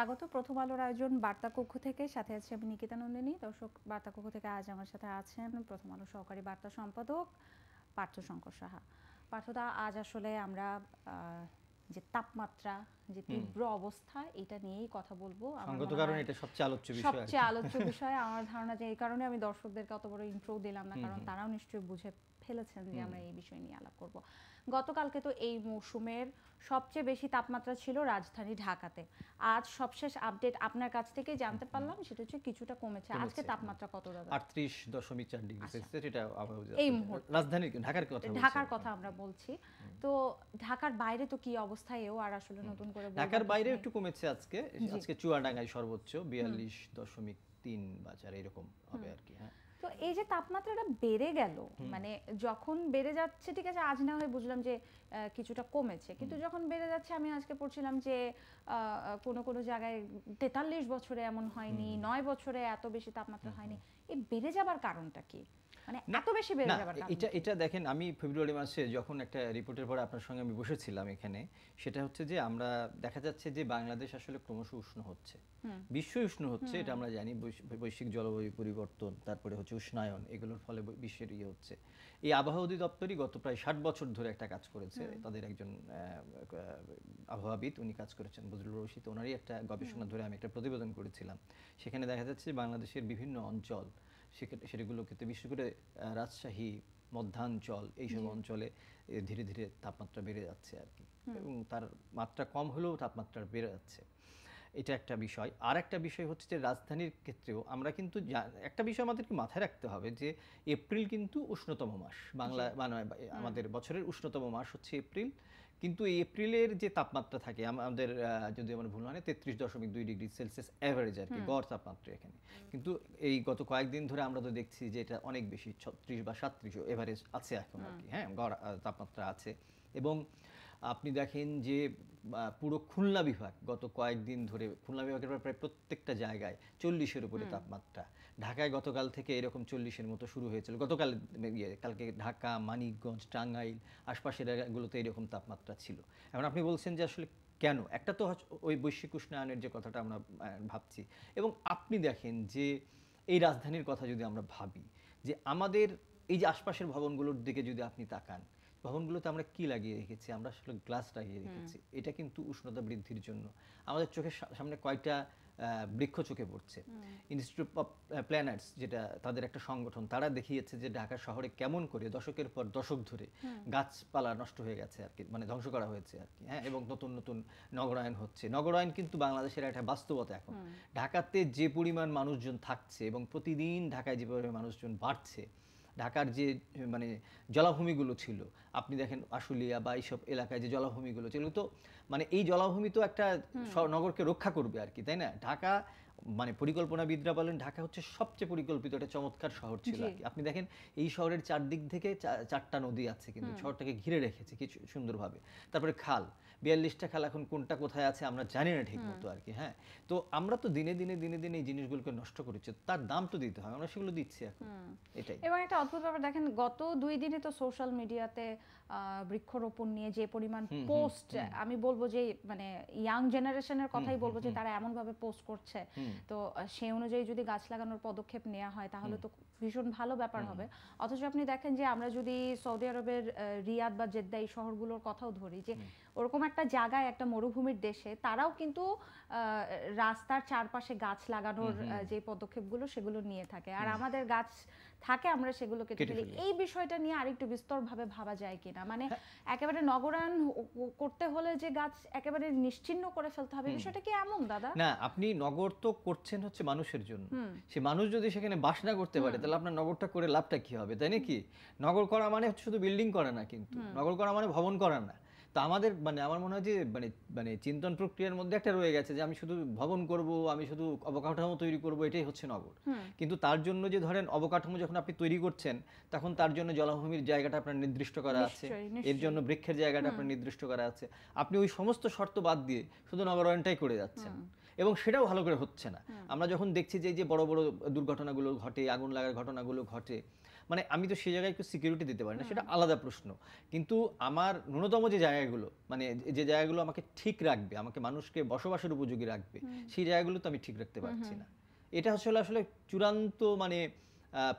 স্বাগত প্রথম আলোর আয়োজন বার্তা কক্ষ থেকে সাথে আছি আমি নিকিতা নন্দিনী দর্শক বার্তা কক্ষ থেকে আজ আমার সাথে আছেন প্রথম আলো সহকারী বার্তা সম্পাদক পার্থ শঙ্কর সাহা পার্থদা আজ আসলে আমরা যে তাপমাত্রা যে তীব্র অবস্থা এটা নিয়েই কথা বলবো সঙ্গত কারণে এটা সবচেয়ে আলোচ্য বিষয় সবচেয়ে আলোচ্য বিষয় আমার ধারণা যে এই কারণে আমি দর্শকদেরকে অত বড় ইন্ট্রো দিলাম না কারণ তারাও নিশ্চয়ই বুঝে ফেলেছেন যে আমরা এই বিষয় নিয়ে আলাপ করব গতকালকে তো এই মৌসুমের সবচেয়ে বেশি তাপমাত্রা ছিল রাজধানী ঢাকাতে আজ সবশেষ আপডেট আপনার কাছ থেকে জানতে পারলাম সেটা হচ্ছে কিছুটা কমেছে আজকে তাপমাত্রা কত দাদা 38.4 ডিগ্রি আচ্ছা। সেলসিয়াস এটা এই মুহূর্তে রাজধানী ঢাকার কথা ঢাকার কথা আমরা বলছি তো ঢাকার বাইরে তো কি অবস্থা এও আর আসলে নতুন করে ঢাকার বাইরে একটু কমেছে আজকে আজকে চুয়াডাঙ্গায় সর্বোচ্চ 42.3 বাজার এরকম হবে আর কি হ্যাঁ তো এই যে তাপমাত্রাটা বেড়ে গেল মানে যখন বেড়ে যাচ্ছে ঠিক আছে আজ না হয় বুঝলাম যে কিছুটা কমেছে কিন্তু যখন বেড়ে যাচ্ছে আমি আজকে পড়ছিলাম যে কোনো কোনো জায়গায় তেতাল্লিশ বছরে এমন হয়নি নয় বছরে এত বেশি তাপমাত্রা হয়নি এই বেড়ে যাবার কারণটা কি মানে এত বেশি এটা দেখেন আমি ফেব্রুয়ারি মাসে যখন একটা রিপোর্টের পর আপনার সঙ্গে আমি বসেছিলাম এখানে সেটা হচ্ছে যে আমরা দেখা যাচ্ছে যে বাংলাদেশ আসলে ক্রমশ উষ্ণ হচ্ছে বিশ্ব উষ্ণ হচ্ছে এটা আমরা জানি বৈশ্বিক জলবায়ু পরিবর্তন তারপরে হচ্ছে উষ্ণায়ন এগুলোর ফলে বিশ্বের ইয়ে হচ্ছে এই আবহাওয়া অধিদপ্তরই গত প্রায় ষাট বছর ধরে একটা কাজ করেছে তাদের একজন আবহাওয়াবিদ উনি কাজ করেছেন বজরুল রশিদ ওনারই একটা গবেষণা ধরে আমি একটা প্রতিবেদন করেছিলাম সেখানে দেখা যাচ্ছে বাংলাদেশের বিভিন্ন অঞ্চল সেগুলো ক্ষেত্রে বিশেষ করে রাজশাহী মধ্যাঞ্চল এইসব অঞ্চলে ধীরে ধীরে তাপমাত্রা বেড়ে যাচ্ছে আর কি এবং তার মাত্রা কম হলেও তাপমাত্রা বেড়ে যাচ্ছে এটা একটা বিষয় আর একটা বিষয় হচ্ছে যে রাজধানীর ক্ষেত্রেও আমরা কিন্তু একটা বিষয় আমাদেরকে মাথায় রাখতে হবে যে এপ্রিল কিন্তু উষ্ণতম মাস বাংলা মানে আমাদের বছরের উষ্ণতম মাস হচ্ছে এপ্রিল কিন্তু এপ্রিলের যে তাপমাত্রা থাকে আমাদের যদি আমার ভুল হয় তেত্রিশ দশমিক দুই ডিগ্রি সেলসিয়াস অ্যাভারেজ আর কি গড় তাপমাত্রা এখানে কিন্তু এই গত কয়েকদিন ধরে আমরা তো দেখছি যে এটা অনেক বেশি ছত্রিশ বা সাত্রিশ এভারেজ আছে এখন আর কি হ্যাঁ গড় তাপমাত্রা আছে এবং আপনি দেখেন যে পুরো খুলনা বিভাগ গত কয়েকদিন ধরে খুলনা বিভাগের প্রায় প্রত্যেকটা জায়গায় চল্লিশের উপরে তাপমাত্রা ঢাকায় গতকাল থেকে এরকম চল্লিশের মতো শুরু হয়েছিল গতকাল মানে ইয়ে, কালকে ঢাকা মানিকগঞ্জ টাঙ্গাইল আশপাশের এগুলোতে এরকম তাপমাত্রা ছিল এখন আপনি বলছেন যে আসলে কেন একটা তো ওই বৈশ্বিক উষ্ণায়নের যে কথাটা আমরা ভাবছি এবং আপনি দেখেন যে এই রাজধানীর কথা যদি আমরা ভাবি যে আমাদের এই যে আশপাশের ভবনগুলোর দিকে যদি আপনি তাকান ভবনগুলোতে আমরা কি লাগিয়ে রেখেছি আমরা আসলে গ্লাস লাগিয়ে রেখেছি এটা কিন্তু উষ্ণতা বৃদ্ধির জন্য আমাদের চোখের সামনে কয়টা বৃক্ষ চোখে পড়ছে ইনস্টিটিউট অফ প্ল্যানার্স যেটা তাদের একটা সংগঠন তারা দেখিয়েছে যে ঢাকা শহরে কেমন করে দশকের পর দশক ধরে গাছপালা নষ্ট হয়ে গেছে আর কি মানে ধ্বংস করা হয়েছে আর কি হ্যাঁ এবং নতুন নতুন নগরায়ণ হচ্ছে নগরায়ণ কিন্তু বাংলাদেশের একটা বাস্তবতা এখন ঢাকাতে যে পরিমাণ মানুষজন থাকছে এবং প্রতিদিন ঢাকায় যে পরিমাণ মানুষজন বাড়ছে ঢাকার যে মানে জলাভূমিগুলো ছিল আপনি দেখেন আশুলিয়া বা এইসব এলাকায় যে জলাভূমিগুলো ছিল তো মানে এই জলাভূমি তো একটা নগরকে রক্ষা করবে আর কি তাই না ঢাকা মানে পরিকল্পনাবিদরা বলেন ঢাকা হচ্ছে সবচেয়ে পরিকল্পিত একটা চমৎকার শহর ছিল আপনি দেখেন এই শহরের চারদিক থেকে চারটা নদী আছে কিন্তু শহরটাকে ঘিরে রেখেছে কিছু সুন্দরভাবে তারপরে খাল বিয়াল্লিশটা খাল এখন কোনটা কোথায় আছে আমরা জানি না ঠিক মতো আর কি হ্যাঁ তো আমরা তো দিনে দিনে দিনে দিনে এই জিনিসগুলোকে নষ্ট করেছি তার দাম তো দিতে হয় আমরা সেগুলো দিচ্ছি এখন এটাই এবং একটা অদ্ভুত ব্যাপার দেখেন গত দুই দিনে তো সোশ্যাল মিডিয়াতে বৃক্ষরোপণ নিয়ে যে পরিমাণ পোস্ট আমি বলবো যে মানে ইয়াং জেনারেশনের কথাই বলবো যে তারা এমন ভাবে পোস্ট করছে তো সেই অনুযায়ী যদি গাছ লাগানোর পদক্ষেপ নেওয়া হয় তাহলে তো ভীষণ ভালো ব্যাপার হবে অথচ আপনি দেখেন যে আমরা যদি সৌদি আরবের রিয়াদ বা জেদ্দা এই শহরগুলোর কথাও ধরি যে ওরকম একটা জায়গায় একটা মরুভূমির দেশে তারাও কিন্তু রাস্তার চারপাশে গাছ লাগানোর যে পদক্ষেপগুলো সেগুলো নিয়ে থাকে আর আমাদের গাছ থাকে আমরা সেগুলোকে কেটে এই বিষয়টা নিয়ে আরেকটু বিস্তরভাবে ভাবা যায় কিনা মানে হ্যাঁ। একেবারে নগরায়ন করতে হলে যে গাছ একেবারে নিশ্চিন্ন করে ফেলতে হবে বিষয়টা কি এমন দাদা না আপনি নগর তো করছেন হচ্ছে মানুষের জন্য সে মানুষ যদি সেখানে বাস না করতে পারে তাহলে আপনার নগরটা করে লাভটা কি হবে তাই নাকি নগর করা মানে হচ্ছে শুধু বিল্ডিং করা না কিন্তু নগর করা মানে ভবন করা না তা আমাদের মানে আমার মনে হয় যে মানে মানে চিন্তন প্রক্রিয়ার মধ্যে একটা রয়ে গেছে যে আমি শুধু ভবন করব আমি শুধু অবকাঠামো তৈরি করব এটাই হচ্ছে নগর কিন্তু তার জন্য যে ধরেন অবকাঠামো যখন আপনি তৈরি করছেন তখন তার জন্য জলাভূমির জায়গাটা আপনার নির্দিষ্ট করা আছে এর জন্য বৃক্ষের জায়গাটা আপনার নির্দিষ্ট করা আছে আপনি ওই সমস্ত শর্ত বাদ দিয়ে শুধু নগরায়নটাই করে যাচ্ছেন এবং সেটাও ভালো করে হচ্ছে না আমরা যখন দেখছি যে যে বড় বড় দুর্ঘটনাগুলো ঘটে আগুন লাগার ঘটনাগুলো ঘটে মানে আমি তো সেই জায়গায় একটু সিকিউরিটি দিতে পারি না সেটা আলাদা প্রশ্ন কিন্তু আমার ন্যূনতম যে জায়গাগুলো মানে যে জায়গাগুলো আমাকে ঠিক রাখবে আমাকে মানুষকে বসবাসের উপযোগী রাখবে সেই জায়গাগুলো তো আমি ঠিক রাখতে পারছি না এটা হচ্ছে আসলে চূড়ান্ত মানে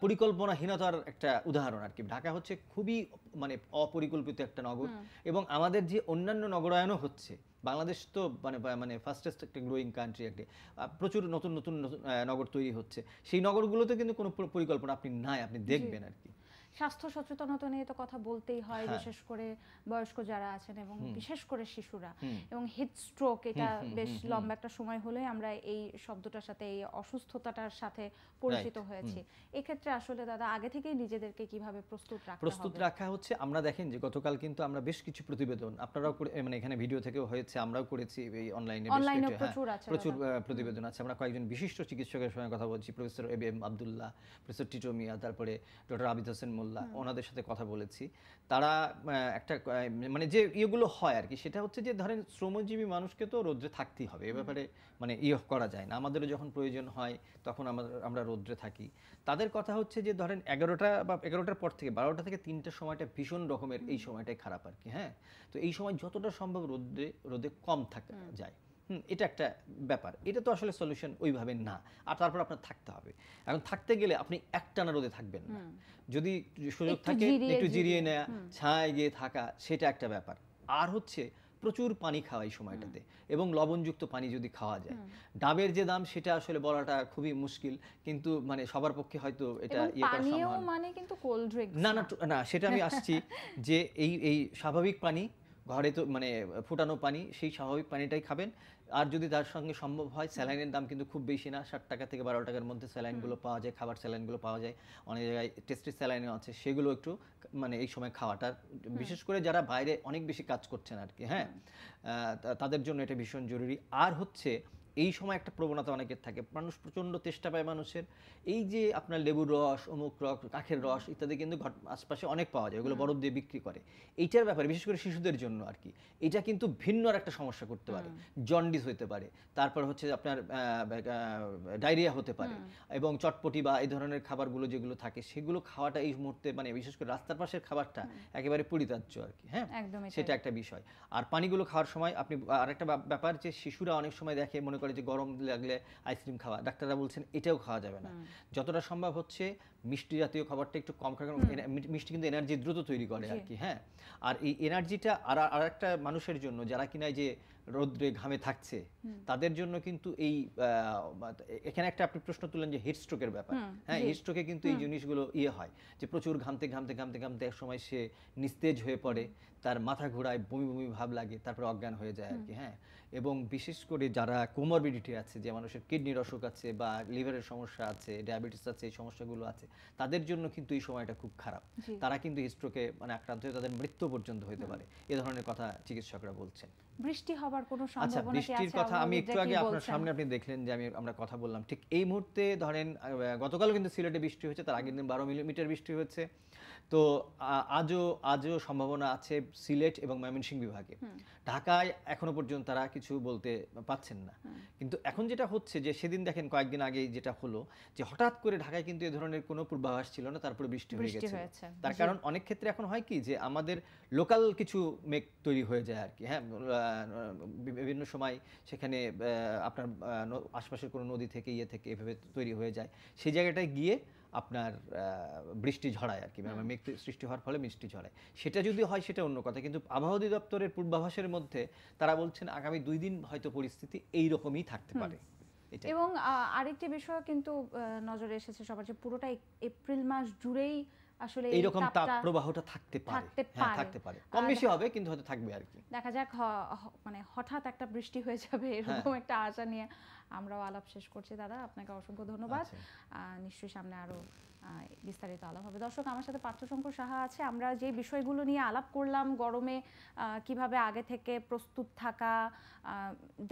পরিকল্পনাহীনতার একটা উদাহরণ আর কি ঢাকা হচ্ছে খুবই মানে অপরিকল্পিত একটা নগর এবং আমাদের যে অন্যান্য নগরায়নও হচ্ছে বাংলাদেশ তো মানে মানে ফাস্টেস্ট একটা গ্রোয়িং কান্ট্রি একটি প্রচুর নতুন নতুন নগর তৈরি হচ্ছে সেই নগরগুলোতে কিন্তু কোনো পরিকল্পনা আপনি নাই আপনি দেখবেন আর কি স্বাস্থ্য সচেতনতা নিয়ে তো কথা বলতেই হয় হ্যাঁ। বিশেষ করে বয়স্ক যারা আছেন এবং বিশেষ করে শিশুরা এবং হিট স্ট্রোক এটা বেশ লম্বা একটা সময় হলে আমরা এই শব্দটার সাথে এই অসুস্থতাটার সাথে পরিচিত হয়েছি এক্ষেত্রে আসলে দাদা আগে থেকেই নিজেদেরকে কিভাবে প্রস্তুত রাখা প্রস্তুত রাখা হচ্ছে আমরা দেখেন যে গতকাল কিন্তু আমরা বেশ কিছু প্রতিবেদন আপনারাও মানে এখানে ভিডিও থেকেও হয়েছে আমরাও করেছি এই অনলাইনে হ্যাঁ, অনলাইনে প্রচুর আছে প্রচুর প্রতিবেদন আছে আমরা কয়েকজন বিশিষ্ট চিকিৎসকের সঙ্গে কথা বলছি professor A B M Abdullah professor Tito Mia তারপরে ডক্টর আবিদ হোসেন মোল্লা ওনাদের সাথে কথা বলেছি তারা একটা মানে যে ইয়েগুলো হয় আর কি সেটা হচ্ছে যে ধরেন শ্রমজীবী মানুষকে তো রোদ্রে থাকতেই হবে এ ব্যাপারে মানে ইয়ে করা যায় না আমাদেরও যখন প্রয়োজন হয় তখন আমাদের আমরা রোদ্রে থাকি তাদের কথা হচ্ছে যে ধরেন এগারোটা বা এগারোটার পর থেকে বারোটা থেকে তিনটার সময়টা ভীষণ রকমের এই সময়টাই খারাপ আর কি হ্যাঁ তো এই সময় যতটা সম্ভব রোদ্রে রোদে কম থাকা যায় এটা একটা ব্যাপার এটা তো আসলে সলিউশন ওইভাবে না আর তারপর আপনার থাকতে হবে এখন থাকতে গেলে আপনি একটানা রোদে থাকবেন না যদি সুযোগ থাকে একটু জিরিয়ে নেয়া ছায় গিয়ে থাকা সেটা একটা ব্যাপার আর হচ্ছে প্রচুর পানি খাওয়া এই সময়টাতে এবং লবণযুক্ত পানি যদি খাওয়া যায় ডাবের যে দাম সেটা আসলে বলাটা খুবই মুশকিল কিন্তু মানে সবার পক্ষে হয়তো এটা ইয়ে মানে কিন্তু না না না সেটা আমি আসছি যে এই এই স্বাভাবিক পানি ঘরে তো মানে ফুটানো পানি সেই স্বাভাবিক পানিটাই খাবেন আর যদি তার সঙ্গে সম্ভব হয় স্যালাইনের দাম কিন্তু খুব বেশি না ষাট টাকা থেকে বারো টাকার মধ্যে স্যালাইনগুলো পাওয়া যায় খাবার স্যালাইনগুলো পাওয়া যায় অনেক জায়গায় টেস্টি স্যালাইনও আছে সেগুলো একটু মানে এই সময় খাওয়াটা বিশেষ করে যারা বাইরে অনেক বেশি কাজ করছেন আর কি হ্যাঁ তাদের জন্য এটা ভীষণ জরুরি আর হচ্ছে এই সময় একটা প্রবণতা অনেকের থাকে মানুষ প্রচণ্ড তেষ্টা পায় মানুষের এই যে আপনার লেবুর রস অমুক রস কাঠের রস ইত্যাদি কিন্তু আশপাশে অনেক পাওয়া যায় ওগুলো বরফ দিয়ে বিক্রি করে এইটার ব্যাপারে বিশেষ করে শিশুদের জন্য আর কি এটা কিন্তু ভিন্ন আর একটা সমস্যা করতে পারে জন্ডিস হতে পারে তারপর হচ্ছে আপনার ডায়রিয়া হতে পারে এবং চটপটি বা এই ধরনের খাবারগুলো যেগুলো থাকে সেগুলো খাওয়াটা এই মুহূর্তে মানে বিশেষ করে রাস্তার পাশের খাবারটা একেবারে পরিতার্য আর কি হ্যাঁ সেটা একটা বিষয় আর পানিগুলো খাওয়ার সময় আপনি আরেকটা ব্যাপার যে শিশুরা অনেক সময় দেখে মনে করে যে গরম লাগলে আইসক্রিম খাওয়া ডাক্তাররা বলছেন এটাও খাওয়া যাবে না যতটা সম্ভব হচ্ছে মিষ্টি জাতীয় খাবারটা একটু কম খাওয়া মিষ্টি কিন্তু এনার্জি দ্রুত তৈরি করে আর কি হ্যাঁ আর এই এনার্জিটা আর আর একটা মানুষের জন্য যারা কিনা যে রৌদ্রে ঘামে থাকছে তাদের জন্য কিন্তু এই এখানে একটা আপনি প্রশ্ন তুললেন যে হিটস্ট্রোকের ব্যাপার হ্যাঁ হিটস্ট্রোকে কিন্তু এই জিনিসগুলো ইয়ে হয় যে প্রচুর ঘামতে ঘামতে ঘামতে ঘামতে এক সময় সে নিস্তেজ হয়ে পড়ে তার মাথা ঘোরায় বমি বমি ভাব লাগে তারপরে অজ্ঞান হয়ে যায় আর কি হ্যাঁ এবং বিশেষ করে যারা কোমরবিডিটি আছে যে মানুষের কিডনির অসুখ আছে বা লিভারের সমস্যা আছে ডায়াবেটিস আছে এই সমস্যাগুলো আছে তাদের জন্য কিন্তু এই সময়টা খুব খারাপ তারা কিন্তু স্ট্রোকে মানে আক্রান্ত হয়ে তাদের মৃত্যু পর্যন্ত হতে পারে এ ধরনের কথা চিকিৎসকরা বলছেন বৃষ্টি হবার কোনো আচ্ছা, সম্ভাবনা আছে বৃষ্টির আচ্ছা, কথা আমি একটু আগে আপনার সামনে আপনি দেখলেন যে আমি আমরা কথা বললাম ঠিক এই মুহূর্তে ধরেন গতকালও কিন্তু সিলেটে বৃষ্টি হয়েছে তার আগের দিন বারো মিলিমিটার বৃষ্টি হয়েছে তো আজও আজও সম্ভাবনা আছে সিলেট এবং ময়মনসিংহ বিভাগে ঢাকায় এখনো পর্যন্ত তারা কিছু বলতে পাচ্ছেন না কিন্তু এখন যেটা হচ্ছে যে সেদিন দেখেন কয়েকদিন আগে যেটা হলো যে হঠাৎ করে ঢাকায় কিন্তু এ ধরনের কোনো পূর্বাভাস ছিল না তারপরে বৃষ্টি হয়ে গেছে তার কারণ অনেক ক্ষেত্রে এখন হয় কি যে আমাদের লোকাল কিছু মেঘ তৈরি হয়ে যায় আর কি হ্যাঁ বিভিন্ন সময় সেখানে আপনার আশপাশের কোনো নদী থেকে ইয়ে থেকে এভাবে তৈরি হয়ে যায় সেই জায়গাটায় গিয়ে আপনার বৃষ্টি ঝড়ায় আর কি মানে মেঘ সৃষ্টি হওয়ার ফলে বৃষ্টি ঝড়ায় সেটা যদি হয় সেটা অন্য কথা কিন্তু আবহাওয়া অধিদপ্তরের পূর্বাভাসের মধ্যে তারা বলছেন আগামী দুই দিন হয়তো পরিস্থিতি এইরকমই থাকতে পারে এবং আরেকটি বিষয় কিন্তু নজরে এসেছে সবার যে পুরোটা এপ্রিল মাস জুড়েই আসলে এইরকম তাপ প্রবাহটা থাকতে পারে হ্যাঁ থাকতে পারে কম বেশি হবে কিন্তু হয়তো থাকবে আর কি দেখা যাক মানে হঠাৎ একটা বৃষ্টি হয়ে যাবে হ্যাঁ। এরকম একটা আশা নিয়ে আমরাও আলাপ শেষ করছি দাদা আপনাকে অসংখ্য ধন্যবাদ আচ্ছা। নিশ্চয়ই সামনে আরো বিস্তারিত আলাপ হবে দর্শক আমার সাথে পার্থশঙ্কর সাহা আছে আমরা যে বিষয়গুলো নিয়ে আলাপ করলাম গরমে কিভাবে আগে থেকে প্রস্তুত থাকা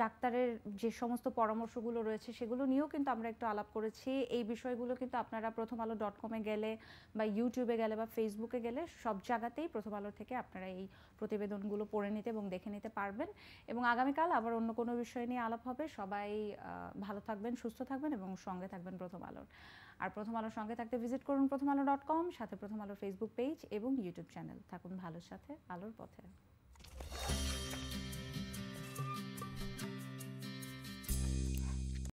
ডাক্তারের যে সমস্ত পরামর্শগুলো রয়েছে সেগুলো নিয়েও কিন্তু আমরা একটু আলাপ করেছি এই বিষয়গুলো কিন্তু আপনারা প্রথম আলো ডট কমে গেলে বা ইউটিউবে গেলে বা ফেসবুকে গেলে সব জায়গাতেই প্রথম আলো থেকে আপনারা এই প্রতিবেদনগুলো পড়ে নিতে এবং দেখে নিতে পারবেন এবং আগামীকাল আবার অন্য কোনো বিষয় নিয়ে আলাপ হবে সবাই ভালো থাকবেন সুস্থ থাকবেন এবং সঙ্গে থাকবেন প্রথম আলোর আর প্রথম আলোর সঙ্গে থাকতে ভিজিট করুন প্রথম আলো ডট কম সাথে প্রথম আলো ফেসবুক পেজ এবং ইউটিউব চ্যানেল থাকুন ভালোর সাথে আলোর পথে